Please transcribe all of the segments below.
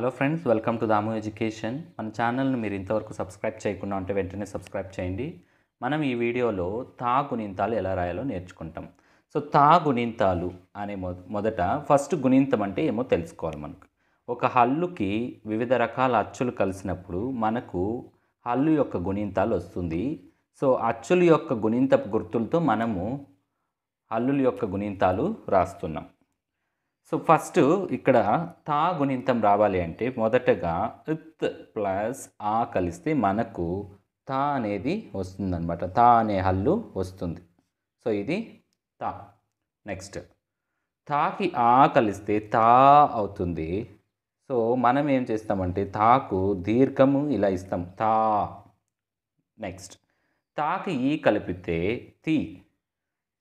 hello friends welcome to Damu education మన ఛానల్ని మీరు ఇంతవరకు సబ్స్క్రైబ్ చేయకుండా ఉంటే వెంటనే సబ్స్క్రైబ్ చేయండి మనం ఈ వీడియోలో తా గుణింతాలు ఎలా రాయాలో నేర్చుకుంటాం సో తా గుణింతాలు అనే మొదట ఫస్ట్ గుణింతం అంటే ఏమో తెలుసుకోవాలి మనకు ఒక హల్లుకి వివిధ రకాల అచ్చులు కలిసినప్పుడు మనకు హల్లు యొక్క గుణింతాలు వస్తుంది సో అచ్చుల యొక్క గుణింత గుర్తులతో మనము హల్లుల యొక్క గుణింతాలు రాస్తున్నాం సో ఫస్ట్ ఇక్కడ తా గుణింతం రావాలి అంటే మొదటగా ఇత్ ప్లస్ ఆ కలిస్తే మనకు తా అనేది వస్తుందన్నమాట తా అనే హల్లు వస్తుంది సో ఇది తా నెక్స్ట్ తాకి ఆ కలిస్తే తా అవుతుంది సో మనం ఏం చేస్తామంటే తాకు దీర్ఘము ఇలా ఇస్తాం తా నెక్స్ట్ తాకి ఈ కలిపితే తీ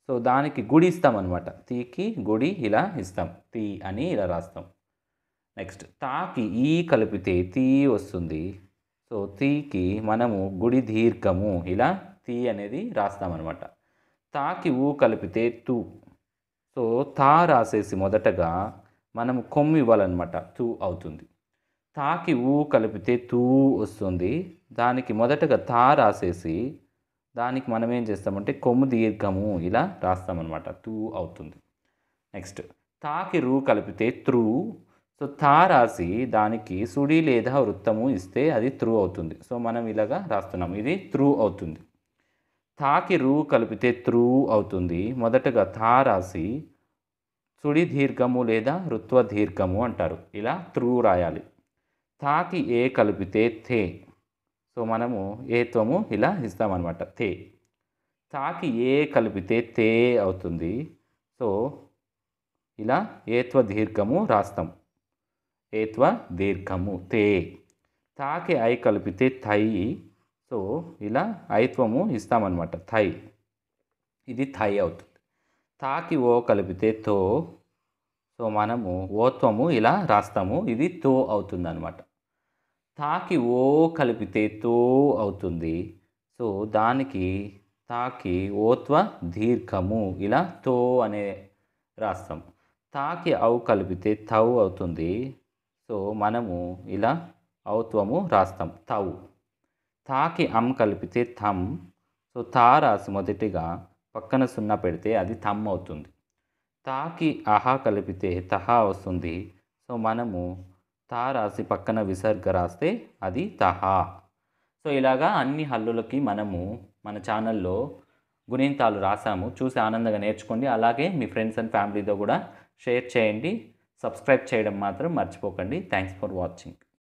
సో దానికి గుడి అనమాట తీకి గుడి ఇలా ఇస్తాం తీ అని ఇలా రాస్తాం నెక్స్ట్ తాకి ఈ కలిపితే తీ వస్తుంది సో తీకి మనము గుడి దీర్ఘము ఇలా తీ అనేది రాస్తామన్నమాట తాకి ఊ కలిపితే తూ సో తా రాసేసి మొదటగా మనము కొమ్ము ఇవ్వాలన్నమాట తూ అవుతుంది తాకి ఊ కలిపితే తూ వస్తుంది దానికి మొదటగా తా రాసేసి దానికి మనం ఏం చేస్తామంటే కొమ్ము దీర్ఘము ఇలా రాస్తామన్నమాట తూ అవుతుంది నెక్స్ట్ తాకి రూ కలిపితే త్రూ సో తా రాసి దానికి సుడి లేదా వృత్తము ఇస్తే అది త్రూ అవుతుంది సో మనం ఇలాగా రాస్తున్నాం ఇది త్రూ అవుతుంది తాకి రూ కలిపితే త్రూ అవుతుంది మొదటగా తా రాసి సుడి దీర్ఘము లేదా రుత్వ దీర్ఘము అంటారు ఇలా త్రూ రాయాలి తాకి ఏ కలిపితే థే సో మనము ఏ త్వము ఇలా ఇస్తామన్నమాట తే తాకి ఏ కలిపితే తే అవుతుంది సో ఇలా ఏత్వ దీర్ఘము రాస్తాం ఏత్వ దీర్ఘము తే తాకి ఐ కలిపితే థై సో ఇలా ఐత్వము ఇస్తామన్నమాట థై ఇది థై అవుతుంది తాకి ఓ కలిపితే తో సో మనము ఓత్వము ఇలా రాస్తాము ఇది తో అవుతుంది అనమాట తాకి ఓ కలిపితే తో అవుతుంది సో దానికి తాకి ఓత్వ దీర్ఘము ఇలా తో అనే రాస్తాం తాకి అవు కలిపితే తౌ అవుతుంది సో మనము ఇలా ఔత్వము రాస్తాం తౌ తాకి అమ్ కలిపితే థమ్ సో తా రాసి మొదటిగా పక్కన సున్నా పెడితే అది థమ్ అవుతుంది తాకి అహ కలిపితే తహ వస్తుంది సో మనము తా రాసి పక్కన విసర్గ రాస్తే అది తహా సో ఇలాగా అన్ని హల్లులకి మనము మన ఛానల్లో గుణింతాలు రాసాము చూసి ఆనందంగా నేర్చుకోండి అలాగే మీ ఫ్రెండ్స్ అండ్ ఫ్యామిలీతో కూడా షేర్ చేయండి సబ్స్క్రైబ్ చేయడం మాత్రం మర్చిపోకండి థ్యాంక్స్ ఫర్ వాచింగ్